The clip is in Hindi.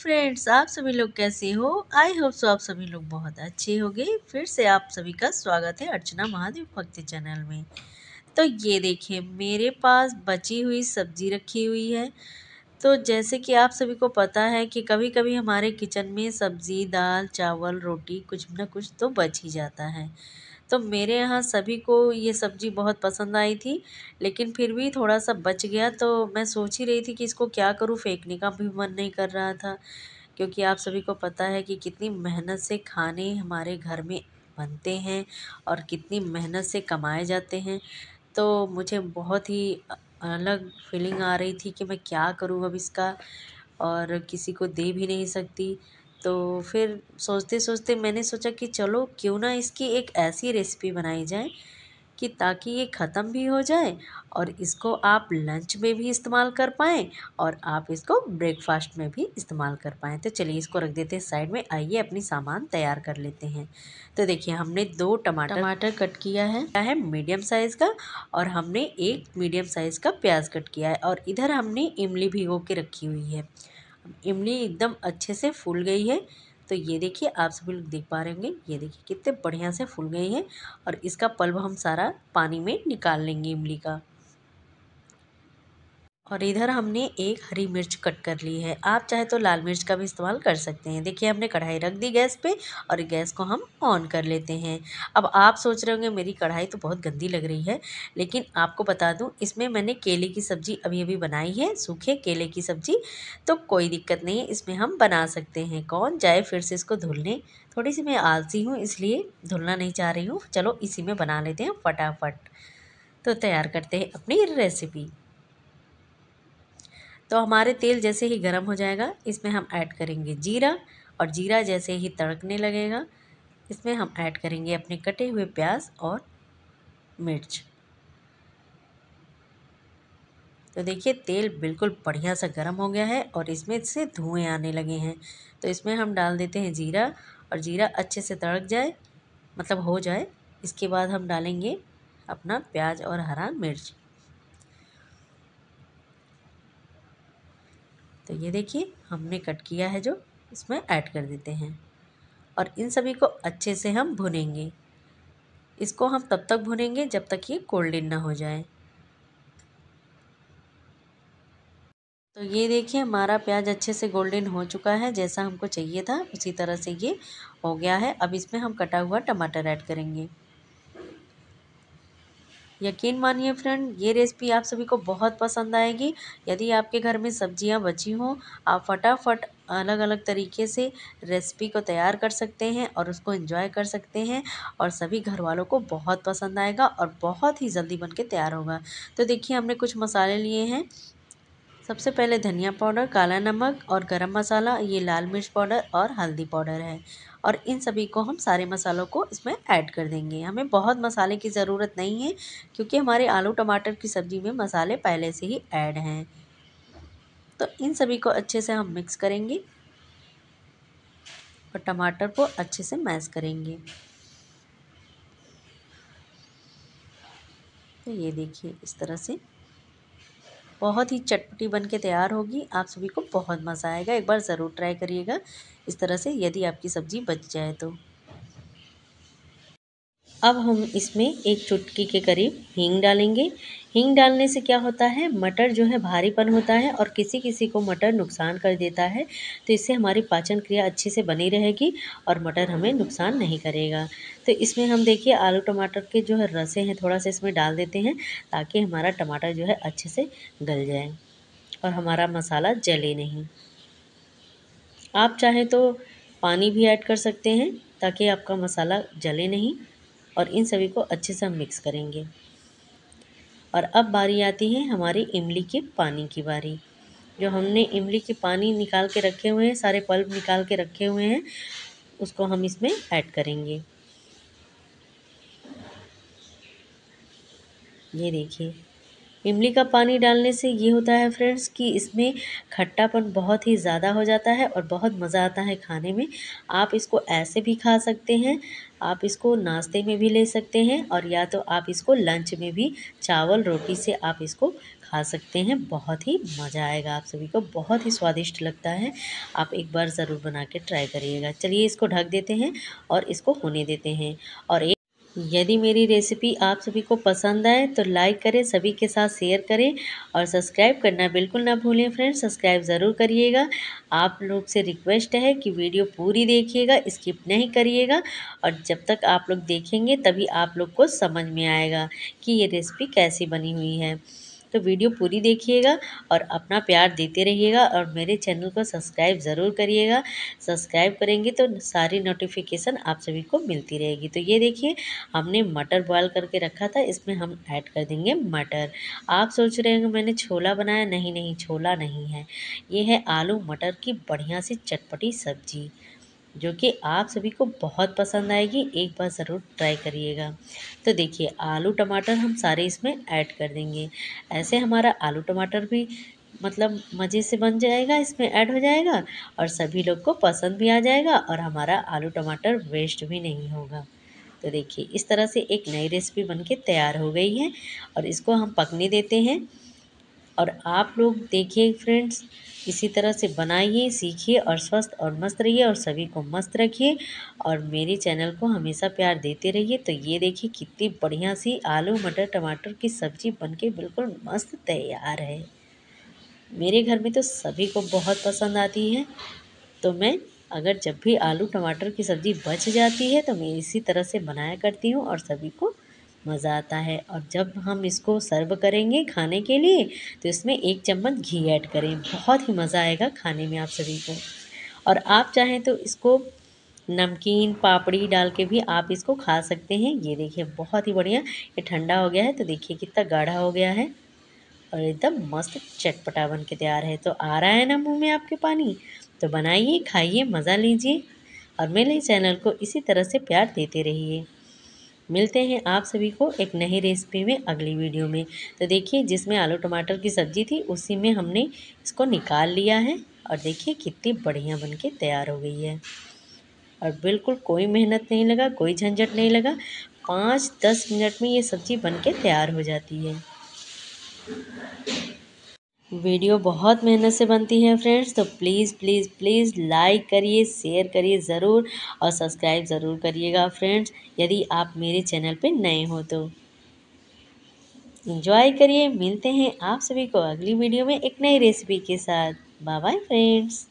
फ्रेंड्स आप सभी लोग कैसे हो आई होप सो आप सभी लोग बहुत अच्छे होंगे फिर से आप सभी का स्वागत है अर्चना महादेव भक्ति चैनल में तो ये देखिए मेरे पास बची हुई सब्जी रखी हुई है तो जैसे कि आप सभी को पता है कि कभी कभी हमारे किचन में सब्ज़ी दाल चावल रोटी कुछ ना कुछ तो बच ही जाता है तो मेरे यहाँ सभी को ये सब्ज़ी बहुत पसंद आई थी लेकिन फिर भी थोड़ा सा बच गया तो मैं सोच ही रही थी कि इसको क्या करूँ फेंकने का भी मन नहीं कर रहा था क्योंकि आप सभी को पता है कि कितनी मेहनत से खाने हमारे घर में बनते हैं और कितनी मेहनत से कमाए जाते हैं तो मुझे बहुत ही अलग फीलिंग आ रही थी कि मैं क्या करूँ अब इसका और किसी को दे भी नहीं सकती तो फिर सोचते सोचते मैंने सोचा कि चलो क्यों ना इसकी एक ऐसी रेसिपी बनाई जाए कि ताकि ये ख़त्म भी हो जाए और इसको आप लंच में भी इस्तेमाल कर पाएँ और आप इसको ब्रेकफास्ट में भी इस्तेमाल कर पाएँ तो चलिए इसको रख देते हैं साइड में आइए अपनी सामान तैयार कर लेते हैं तो देखिए हमने दो टमाटर टमाटर कट किया है क्या है मीडियम साइज़ का और हमने एक मीडियम साइज़ का प्याज कट किया है और इधर हमने इमली भिगो के रखी हुई है इमली एकदम अच्छे से फूल गई है तो ये देखिए आप सभी लोग देख पा रहे होंगे ये देखिए कितने बढ़िया से फूल गई है और इसका पल्ब हम सारा पानी में निकाल लेंगे इमली का और इधर हमने एक हरी मिर्च कट कर ली है आप चाहे तो लाल मिर्च का भी इस्तेमाल कर सकते हैं देखिए हमने कढ़ाई रख दी गैस पे और गैस को हम ऑन कर लेते हैं अब आप सोच रहे होंगे मेरी कढ़ाई तो बहुत गंदी लग रही है लेकिन आपको बता दूं इसमें मैंने केले की सब्ज़ी अभी अभी बनाई है सूखे केले की सब्ज़ी तो कोई दिक्कत नहीं है इसमें हम बना सकते हैं कौन जाए फिर से इसको धुलने थोड़ी सी मैं आलसी हूँ इसलिए धुलना नहीं चाह रही हूँ चलो इसी में बना लेते हैं फटाफट तो तैयार करते हैं अपनी रेसिपी तो हमारे तेल जैसे ही गर्म हो जाएगा इसमें हम ऐड करेंगे जीरा और जीरा जैसे ही तड़कने लगेगा इसमें हम ऐड करेंगे अपने कटे हुए प्याज और मिर्च तो देखिए तेल बिल्कुल बढ़िया सा गर्म हो गया है और इसमें से धुएँ आने लगे हैं तो इसमें हम डाल देते हैं जीरा और जीरा अच्छे से तड़क जाए मतलब हो जाए इसके बाद हम डालेंगे अपना प्याज और हरा मिर्च तो ये देखिए हमने कट किया है जो इसमें ऐड कर देते हैं और इन सभी को अच्छे से हम भुनेंगे इसको हम तब तक भुनेंगे जब तक ये गोल्डन ना हो जाए तो ये देखिए हमारा प्याज अच्छे से गोल्डन हो चुका है जैसा हमको चाहिए था उसी तरह से ये हो गया है अब इसमें हम कटा हुआ टमाटर ऐड करेंगे यकीन मानिए फ्रेंड ये रेसिपी आप सभी को बहुत पसंद आएगी यदि आपके घर में सब्जियां बची हों आप फटाफट अलग अलग तरीके से रेसिपी को तैयार कर सकते हैं और उसको एंजॉय कर सकते हैं और सभी घर वालों को बहुत पसंद आएगा और बहुत ही जल्दी बन के तैयार होगा तो देखिए हमने कुछ मसाले लिए हैं सबसे पहले धनिया पाउडर काला नमक और गरम मसाला ये लाल मिर्च पाउडर और हल्दी पाउडर है और इन सभी को हम सारे मसालों को इसमें ऐड कर देंगे हमें बहुत मसाले की ज़रूरत नहीं है क्योंकि हमारे आलू टमाटर की सब्ज़ी में मसाले पहले से ही ऐड हैं तो इन सभी को अच्छे से हम मिक्स करेंगे और टमाटर को अच्छे से मैश करेंगे तो ये देखिए इस तरह से बहुत ही चटपटी बन के तैयार होगी आप सभी को बहुत मज़ा आएगा एक बार ज़रूर ट्राई करिएगा इस तरह से यदि आपकी सब्ज़ी बच जाए तो अब हम इसमें एक चुटकी के करीब हींग डालेंगे हींग डालने से क्या होता है मटर जो है भारीपन होता है और किसी किसी को मटर नुकसान कर देता है तो इससे हमारी पाचन क्रिया अच्छे से बनी रहेगी और मटर हमें नुकसान नहीं करेगा तो इसमें हम देखिए आलू टमाटर के जो है रसे हैं थोड़ा सा इसमें डाल देते हैं ताकि हमारा टमाटर जो है अच्छे से गल जाए और हमारा मसाला जले नहीं आप चाहे तो पानी भी ऐड कर सकते हैं ताकि आपका मसाला जले नहीं और इन सभी को अच्छे से हम मिक्स करेंगे और अब बारी आती है हमारी इमली के पानी की बारी जो हमने इमली के पानी निकाल के रखे हुए हैं सारे पल्प निकाल के रखे हुए हैं उसको हम इसमें ऐड करेंगे ये देखिए इमली का पानी डालने से ये होता है फ्रेंड्स कि इसमें खट्टापन बहुत ही ज़्यादा हो जाता है और बहुत मज़ा आता है खाने में आप इसको ऐसे भी खा सकते हैं आप इसको नाश्ते में भी ले सकते हैं और या तो आप इसको लंच में भी चावल रोटी से आप इसको खा सकते हैं बहुत ही मज़ा आएगा आप सभी को बहुत ही स्वादिष्ट लगता है आप एक बार ज़रूर बना के ट्राई करिएगा चलिए इसको ढक देते हैं और इसको होने देते हैं और एक यदि मेरी रेसिपी आप सभी को पसंद आए तो लाइक करें सभी के साथ शेयर करें और सब्सक्राइब करना बिल्कुल ना भूलें फ्रेंड्स सब्सक्राइब ज़रूर करिएगा आप लोग से रिक्वेस्ट है कि वीडियो पूरी देखिएगा स्किप नहीं करिएगा और जब तक आप लोग देखेंगे तभी आप लोग को समझ में आएगा कि ये रेसिपी कैसी बनी हुई है तो वीडियो पूरी देखिएगा और अपना प्यार देते रहिएगा और मेरे चैनल को सब्सक्राइब ज़रूर करिएगा सब्सक्राइब करेंगे तो सारी नोटिफिकेशन आप सभी को मिलती रहेगी तो ये देखिए हमने मटर बॉयल करके रखा था इसमें हम ऐड कर देंगे मटर आप सोच रहे होंगे मैंने छोला बनाया नहीं नहीं छोला नहीं है ये है आलू मटर की बढ़िया सी चटपटी सब्जी जो कि आप सभी को बहुत पसंद आएगी एक बार ज़रूर ट्राई करिएगा तो देखिए आलू टमाटर हम सारे इसमें ऐड कर देंगे ऐसे हमारा आलू टमाटर भी मतलब मज़े से बन जाएगा इसमें ऐड हो जाएगा और सभी लोग को पसंद भी आ जाएगा और हमारा आलू टमाटर वेस्ट भी नहीं होगा तो देखिए इस तरह से एक नई रेसिपी बनके तैयार हो गई है और इसको हम पकने देते हैं और आप लोग देखिए फ्रेंड्स इसी तरह से बनाइए सीखिए और स्वस्थ और मस्त रहिए और सभी को मस्त रखिए और मेरे चैनल को हमेशा प्यार देते रहिए तो ये देखिए कितनी बढ़िया सी आलू मटर टमाटर की सब्ज़ी बनके बिल्कुल मस्त तैयार है मेरे घर में तो सभी को बहुत पसंद आती है तो मैं अगर जब भी आलू टमाटर की सब्ज़ी बच जाती है तो मैं इसी तरह से बनाया करती हूँ और सभी को मज़ा आता है और जब हम इसको सर्व करेंगे खाने के लिए तो इसमें एक चम्मच घी ऐड करें बहुत ही मज़ा आएगा खाने में आप सभी को और आप चाहें तो इसको नमकीन पापड़ी डाल के भी आप इसको खा सकते हैं ये देखिए बहुत ही बढ़िया ये ठंडा हो गया है तो देखिए कितना गाढ़ा हो गया है और एकदम मस्त चटपटा बन के तैयार है तो आ रहा है ना मुँह में आपके पानी तो बनाइए खाइए मज़ा लीजिए और मेरे चैनल को इसी तरह से प्यार देते रहिए मिलते हैं आप सभी को एक नई रेसिपी में अगली वीडियो में तो देखिए जिसमें आलू टमाटर की सब्ज़ी थी उसी में हमने इसको निकाल लिया है और देखिए कितनी बढ़िया बन के तैयार हो गई है और बिल्कुल कोई मेहनत नहीं लगा कोई झंझट नहीं लगा पाँच दस मिनट में ये सब्ज़ी बन के तैयार हो जाती है वीडियो बहुत मेहनत से बनती है फ्रेंड्स तो प्लीज़ प्लीज़ प्लीज़ लाइक करिए शेयर करिए ज़रूर और सब्सक्राइब ज़रूर करिएगा फ्रेंड्स यदि आप मेरे चैनल पे नए हो तो इंजॉय करिए मिलते हैं आप सभी को अगली वीडियो में एक नई रेसिपी के साथ बाय बाय फ्रेंड्स